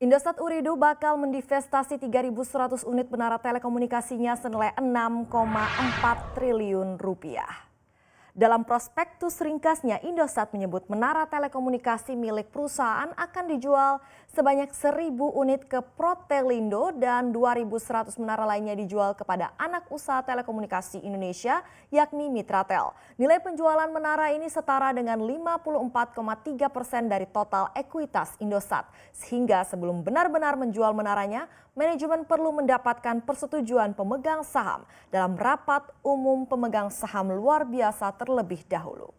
Indosat Uridu bakal mendivestasi 3.100 unit menara telekomunikasinya senilai 6,4 triliun rupiah. Dalam prospektus ringkasnya, Indosat menyebut menara telekomunikasi milik perusahaan akan dijual sebanyak 1.000 unit ke Protelindo dan 2.100 menara lainnya dijual kepada anak usaha telekomunikasi Indonesia yakni Mitratel. Nilai penjualan menara ini setara dengan 54,3 persen dari total ekuitas Indosat. Sehingga sebelum benar-benar menjual menaranya, manajemen perlu mendapatkan persetujuan pemegang saham dalam rapat umum pemegang saham luar biasa terlebih dahulu.